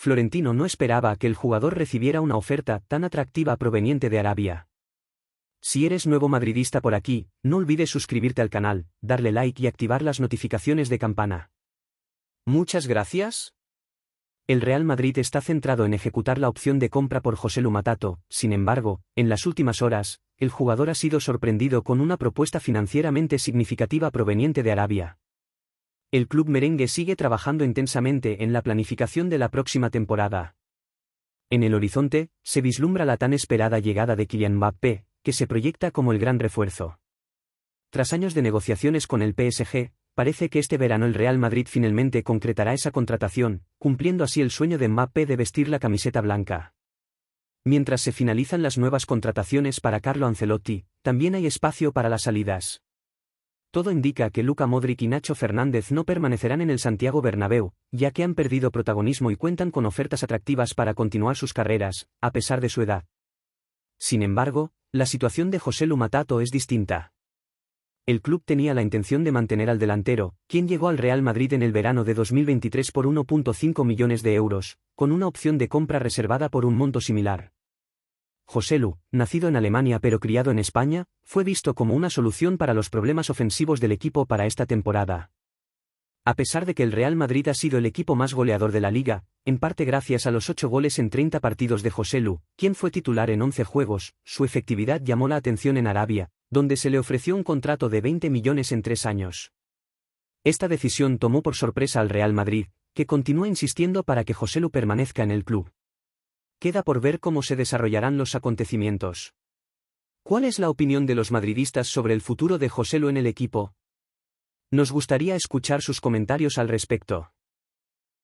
Florentino no esperaba que el jugador recibiera una oferta tan atractiva proveniente de Arabia. Si eres nuevo madridista por aquí, no olvides suscribirte al canal, darle like y activar las notificaciones de campana. Muchas gracias. El Real Madrid está centrado en ejecutar la opción de compra por José Lumatato, sin embargo, en las últimas horas, el jugador ha sido sorprendido con una propuesta financieramente significativa proveniente de Arabia el club merengue sigue trabajando intensamente en la planificación de la próxima temporada. En el horizonte, se vislumbra la tan esperada llegada de Kylian Mbappé, que se proyecta como el gran refuerzo. Tras años de negociaciones con el PSG, parece que este verano el Real Madrid finalmente concretará esa contratación, cumpliendo así el sueño de Mbappé de vestir la camiseta blanca. Mientras se finalizan las nuevas contrataciones para Carlo Ancelotti, también hay espacio para las salidas. Todo indica que Luca Modric y Nacho Fernández no permanecerán en el Santiago Bernabéu, ya que han perdido protagonismo y cuentan con ofertas atractivas para continuar sus carreras, a pesar de su edad. Sin embargo, la situación de José Lumatato es distinta. El club tenía la intención de mantener al delantero, quien llegó al Real Madrid en el verano de 2023 por 1.5 millones de euros, con una opción de compra reservada por un monto similar. José Lu, nacido en Alemania pero criado en España, fue visto como una solución para los problemas ofensivos del equipo para esta temporada. A pesar de que el Real Madrid ha sido el equipo más goleador de la liga, en parte gracias a los ocho goles en 30 partidos de José Lu, quien fue titular en 11 juegos, su efectividad llamó la atención en Arabia, donde se le ofreció un contrato de 20 millones en tres años. Esta decisión tomó por sorpresa al Real Madrid, que continúa insistiendo para que José Lu permanezca en el club queda por ver cómo se desarrollarán los acontecimientos. ¿Cuál es la opinión de los madridistas sobre el futuro de Joselu en el equipo? Nos gustaría escuchar sus comentarios al respecto.